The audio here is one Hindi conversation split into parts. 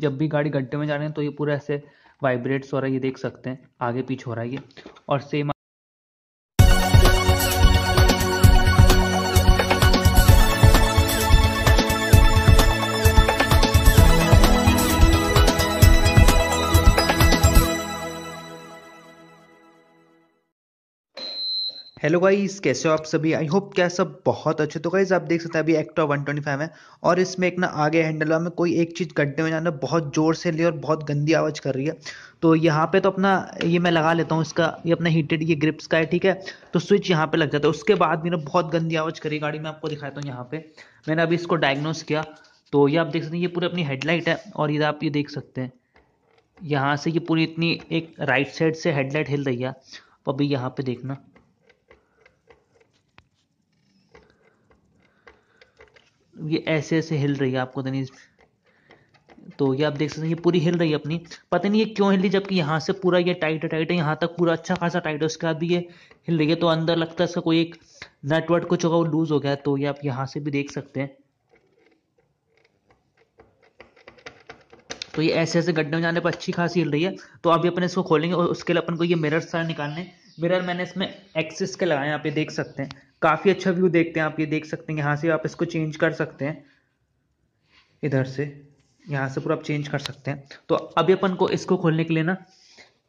जब भी गाड़ी गड्ढे में जा रहे हैं तो ये पूरा ऐसे वाइब्रेट्स हो रहा है ये देख सकते हैं आगे पीछे हो रहा है ये और सेम हेलो गाइस कैसे हो आप सभी आई होप क्या सब बहुत अच्छे तो गाइस आप देख सकते हैं अभी एक्टा वन ट्वेंटी फाइव है और इसमें एक ना आगे हैंडल में कोई एक चीज़ गड्ढे में जाना बहुत ज़ोर से ले और बहुत गंदी आवाज़ कर रही है तो यहाँ पे तो अपना ये मैं लगा लेता हूँ इसका ये अपना हीटेड ये ग्रिप्स का है ठीक है तो स्विच यहाँ पर लग जाता है उसके बाद भी ना बहुत गंदी आवाज़ करी गाड़ी मैं आपको दिखाता हूँ यहाँ पर मैंने अभी इसको डायग्नोस किया तो ये आप देख सकते हैं ये पूरी अपनी हेडलाइट है और ये आप ये देख सकते हैं यहाँ से ये पूरी इतनी एक राइट साइड से हेडलाइट हिल रही है अभी यहाँ पर देखना ये ऐसे ऐसे हिल रही है आपको दैट तो ये आप देख सकते हैं ये पूरी हिल रही है अपनी पता नहीं ये क्यों हिल रही जबकि यहाँ से पूरा ये टाइट है टाइट है यहाँ तक पूरा अच्छा खासा टाइट है उसके बाद भी ये हिल रही है तो अंदर लगता है इसका कोई एक नेटवर्क कुछ होगा वो लूज़ हो गया तो ये आप यहाँ से भी देख सकते हैं तो ये ऐसे ऐसे गड्ढे में जाने पर अच्छी खासी हिल रही है तो अभी अपने इसको खोलेंगे और उसके लिए अपन को ये मिरर सारे निकालने मिरर मैंने इसमें एक्सिस के लगाए यहाँ पे देख सकते हैं काफ़ी अच्छा व्यू देखते हैं आप ये देख सकते हैं यहाँ से आप इसको चेंज कर सकते हैं इधर से यहाँ से पूरा आप चेंज कर सकते हैं तो अभी अपन को इसको खोलने के लिए ना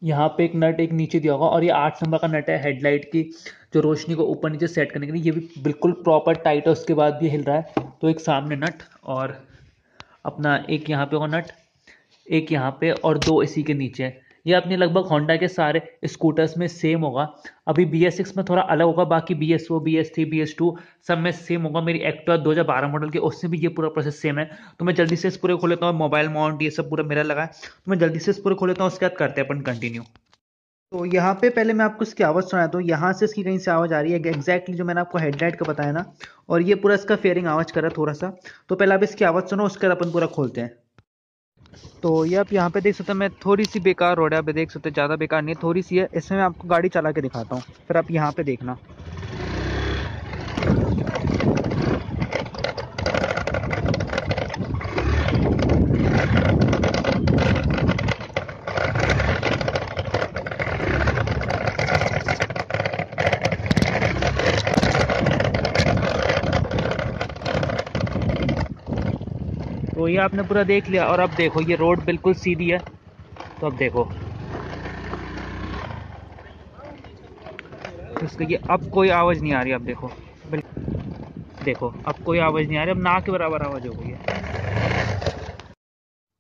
यहाँ पे एक नट एक नीचे दिया होगा और ये आठ नंबर का नट है हेडलाइट की जो रोशनी को ऊपर नीचे सेट करने के लिए ये भी बिल्कुल प्रॉपर टाइट है उसके बाद भी हिल रहा है तो एक सामने नट और अपना एक यहाँ पे होगा नट एक यहाँ पे और दो इसी के नीचे ये अपने लगभग होंडा के सारे स्कूटर्स में सेम होगा अभी बी एस सिक्स में थोड़ा अलग होगा बाकी B S O B S three B S two सब में सेम होगा मेरी एक्टिवा दो हज़ार बारह मॉडल की उससे भी ये पूरा प्रोसेस सेम है तो मैं जल्दी से इस पूरे खोल लेता हूँ मोबाइल माउंट ये सब पूरा मेरा लगा है तो मैं जल्दी से इस पूरे खोल लेता हूँ उसके बाद करते हैं अपन कंटिन्यू तो यहाँ पे पहले मैं आपको इसकी आवाज़ सुनाता हूँ यहाँ से इसकी कहीं से आवाज़ आ रही है एक्जैक्टली जो मैंने आपको हेडलाइट का बताया ना और ये पूरा इसका फेयरिंग आवाज़ कर रहा है थोड़ा सा तो पहले आप इसकी आवाज़ सुनो उसके बाद अपन पूरा खोलते हैं तो ये आप यहाँ पे देख सकते हैं मैं थोड़ी सी बेकार रोड है आप देख सकते हैं ज़्यादा बेकार नहीं है थोड़ी सी है इसमें मैं आपको गाड़ी चला के दिखाता हूँ फिर आप यहाँ पे देखना ये आपने पूरा देख लिया और अब देखो ये रोड बिल्कुल सीधी है तो अब देखो तो इसका ये अब कोई आवाज़ नहीं आ रही अब देखो देखो अब कोई आवाज़ नहीं आ रही अब ना के बराबर आवाज़ हो गई है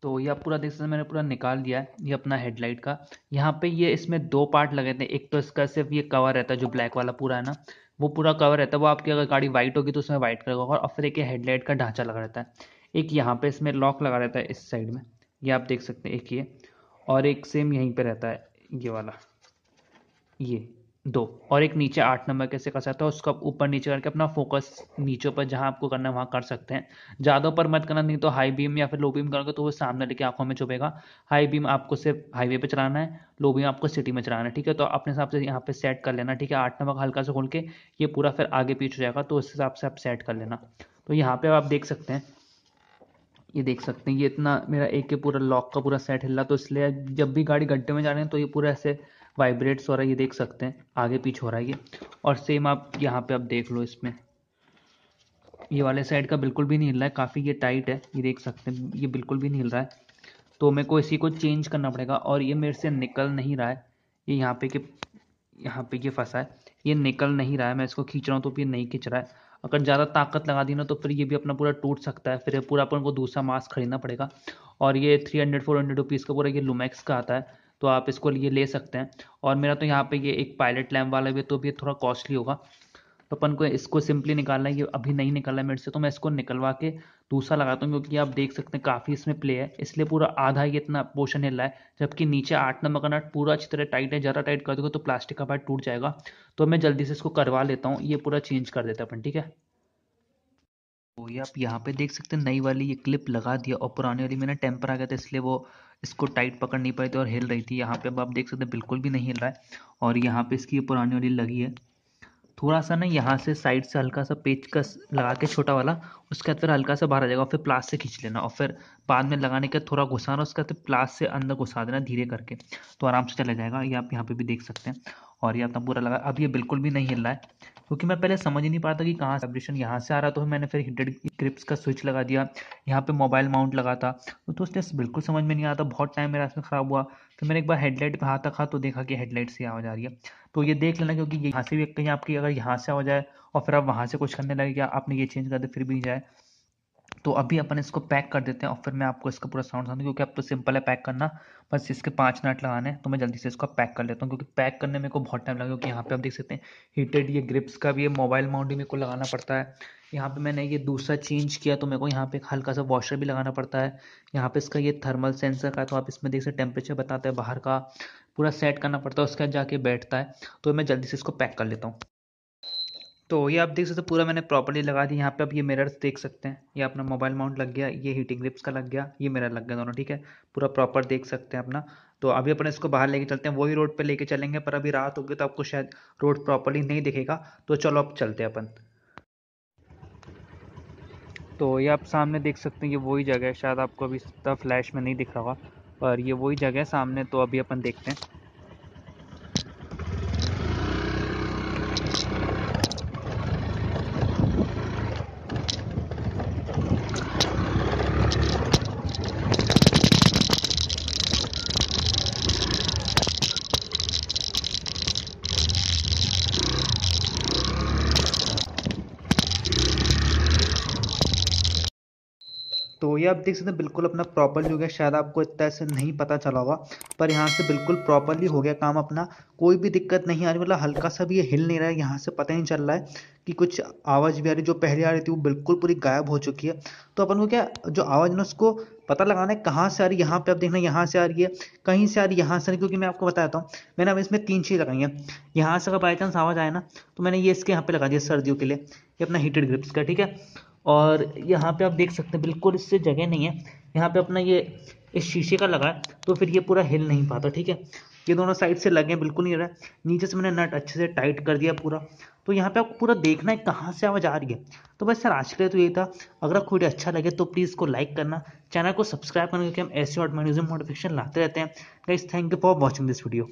तो ये आप पूरा देख सकते हैं मैंने पूरा निकाल दिया है ये अपना हेडलाइट का यहाँ पे ये इसमें दो पार्ट लगे थे एक तो इसका सिर्फ ये कवर रहता है जो ब्लैक वाला पूरा है ना वो पूरा कवर रहता है वो आपकी अगर गाड़ी वाइट होगी तो उसमें वाइट कलर होगा और फिर एक हेडलाइट का ढांचा लगा रहता है एक यहाँ पे इसमें लॉक लगा रहता है इस साइड में ये आप देख सकते हैं एक ये और एक सेम यहीं पे रहता है ये वाला ये दो और एक नीचे आठ नंबर कैसे कर सकते हो उसको आप ऊपर नीचे करके अपना फोकस नीचे पर जहाँ आपको करना है वहाँ कर सकते हैं ज़्यादा ऊपर मत करना नहीं तो हाई बीम या फिर लो बीम करोगे तो वो सामने लेके आंखों में छुपेगा हाई बीम आपको सिर्फ हाईवे पे चलाना है लो बीम आपको सिटी में चलाना है ठीक है तो अपने हिसाब से यहाँ पे सेट कर लेना ठीक है आठ नंबर हल्का से खोल के ये पूरा फिर आगे पीछे हो जाएगा तो उस हिसाब से आप सेट कर लेना तो यहाँ पर आप देख सकते हैं ये देख सकते हैं ये इतना मेरा एक के पूरा लॉक का पूरा सेट हिल रहा तो इसलिए जब भी गाड़ी गड्ढे में जा रहे हैं तो ये पूरा ऐसे वाइब्रेट्स हो रहा है ये देख सकते हैं आगे पीछे हो रहा है ये और सेम आप यहाँ पे आप देख लो इसमें ये वाले साइड का बिल्कुल भी नहीं हिल रहा है काफ़ी ये टाइट है ये देख सकते हैं ये बिल्कुल भी नहीं हिल रहा है तो मेरे को इसी को चेंज करना पड़ेगा और ये मेरे से निकल नहीं रहा है ये यहाँ पे के यहाँ पे ये फंसा है ये निकल नहीं रहा है मैं इसको खींच रहा हूँ तो भी नहीं खींच रहा है अगर ज़्यादा ताकत लगा दी ना तो फिर ये भी अपना पूरा टूट सकता है फिर पूरा अपन को दूसरा मास्क खरीदना पड़ेगा और ये three hundred four hundred rupees का पूरा ये लुमैक्स का आता है तो आप इसको ये ले सकते हैं और मेरा तो यहाँ पे ये एक पायलट लैम्प वाला भी तो भी थोड़ा कॉस्टली होगा तो अपन को इसको सिंपली निकालना है ये अभी नहीं निकाला मेरे से तो मैं इसको निकलवा के दूसरा लगाता हूँ क्योंकि आप देख सकते हैं काफ़ी इसमें प्ले है इसलिए पूरा आधा ही इतना पोर्शन हिल रहा है जबकि नीचे आठ नंबर का नट पूरा अच्छी तरह टाइट है ज्यादा टाइट कर दोगे तो प्लास्टिक का पार्ट टूट जाएगा तो मैं जल्दी से इसको करवा लेता हूँ ये पूरा चेंज कर देता अपन ठीक है तो ये आप यहाँ पे देख सकते हैं नई वाली ये क्लिप लगा दिया और पुरानी वाली मैंने टेम्पर आ गया था इसलिए वो इसको टाइट पकड़ नहीं पाई थी और हिल रही थी यहाँ पे अब आप देख सकते हैं बिल्कुल भी नहीं हिल रहा है और यहाँ पे इसकी ये पुरानी वाली लगी है थोड़ा सा ना यहाँ से साइड से हल्का सा पेच का लगा के छोटा वाला उसके बाद फिर हल्का सा बाहर आ जाएगा और फिर प्लास से खींच लेना और फिर बाद में लगाने के थोड़ा घुसाना उसके बाद प्लास से अंदर घुसा देना धीरे करके तो आराम से चला जाएगा ये आप यहाँ पे भी देख सकते हैं और ये अपना पूरा लगा अब ये बिल्कुल भी नहीं हिल रहा है क्योंकि मैं पहले समझ ही नहीं पा था कि कहाँ वाइब्रेशन यहाँ से आ रहा तो मैंने फिर हिटेड क्रिप्स का स्विच लगा दिया यहाँ पे मोबाइल माउंट लगा था तो दोस्तों बिल्कुल समझ में नहीं आता बहुत टाइम मेरा इसमें ख़राब हुआ तो मैंने एक बार हेडलाइट पर हाथ रखा तो देखा कि हेडलाइट से आवाज़ आ रही है तो ये देख लेना क्योंकि यहाँ से भी कहीं आपकी अगर यहाँ से आवाज़ आए और फिर आप वहाँ से कुछ करने लगे कि आपने ये चेंज कर दे फिर भी नहीं जाए तो अभी अपन इसको पैक कर देते हैं और फिर मैं आपको इसका पूरा साउंड सुना क्योंकि अब तो सिंपल है पैक करना बस इसके पाँच मिनट लगाने हैं तो मैं जल्दी से इसको पैक कर लेता हूँ क्योंकि पैक करने में को बहुत टाइम लगा क्योंकि यहाँ पे आप देख सकते हैं हीटेड ये ग्रिप्स का भी ये मोबाइल माउंट भी मेरे को लगाना पड़ता है यहाँ पे मैंने ये दूसरा चेंज किया तो मेरे को यहाँ पे हल्का सा वॉशर भी लगाना पड़ता है यहाँ पे इसका ये थर्मल सेंसर का तो आप इसमें देख सकते टेम्परेचर बताते हैं बाहर का पूरा सेट करना पड़ता है उसके बाद जाके बैठता है तो मैं जल्दी से इसको पैक कर लेता हूँ तो ये आप देख सकते हो पूरा मैंने प्रॉपर्ली लगा दी यहाँ पे आप ये मिरर्स देख सकते हैं ये अपना मोबाइल माउंट लग गया ये हीटिंग ग्रिप्स का लग गया ये मेरा लग गया दोनों ठीक है पूरा प्रॉपर देख सकते हैं अपना तो अभी अपन इसको बाहर लेके चलते हैं वही रोड पे लेके चलेंगे पर अभी रात होगी तो आपको शायद रोड प्रॉपरली नहीं दिखेगा तो चलो अब चलते हैं अपन तो ये आप सामने देख सकते हैं ये वही जगह है शायद आपको अभी इतना फ्लैश में नहीं दिख रहा होगा पर ये वही जगह है सामने तो अभी अपन देखते हैं ये आप देख सकते हैं बिल्कुल अपना प्रॉपरली हो गया शायद आपको इतना ऐसे नहीं पता चला होगा पर यहाँ से बिल्कुल प्रॉपरली हो गया काम अपना कोई भी दिक्कत नहीं आ रही मतलब हल्का सा भी ये हिल नहीं रहा है यहाँ से पता नहीं चल रहा है कि कुछ आवाज़ भी आ रही जो पहले आ रही थी वो बिल्कुल पूरी गायब हो चुकी है तो अपन को क्या जो आवाज़ ना उसको पता लगाना है कहाँ से आ रही है यहाँ पे आप देखना यहाँ से आ रही है कहीं से आ रही है यहाँ से आ रही क्योंकि मैं आपको बताता हूँ मैंने अब इसमें तीन चीज़ लगाई है यहाँ से अगर बाई चांस आवाज़ आए ना तो मैंने ये इसके यहाँ पे लगा दिया सर्दियों के लिए ये अपना हीटेड ग्रिप्स का ठीक है और यहाँ पे आप देख सकते हैं बिल्कुल इससे जगह नहीं है यहाँ पे अपना ये इस शीशे का लगा है तो फिर ये पूरा हिल नहीं पाता ठीक है ये दोनों साइड से लगे बिल्कुल नहीं रहा नीचे से मैंने नट अच्छे से टाइट कर दिया पूरा तो यहाँ पे आपको पूरा देखना है कहाँ से आवाज़ आ रही है तो बस सर आज के लिए तो यही था अगर आपको वीडियो अच्छा लगे तो प्लीज़ को लाइक करना चैनल को सब्सक्राइब करना क्योंकि हम ऐसे और म्यूजियम नोटिफिकेशन लाते रहते हैं guys thank you for watching this video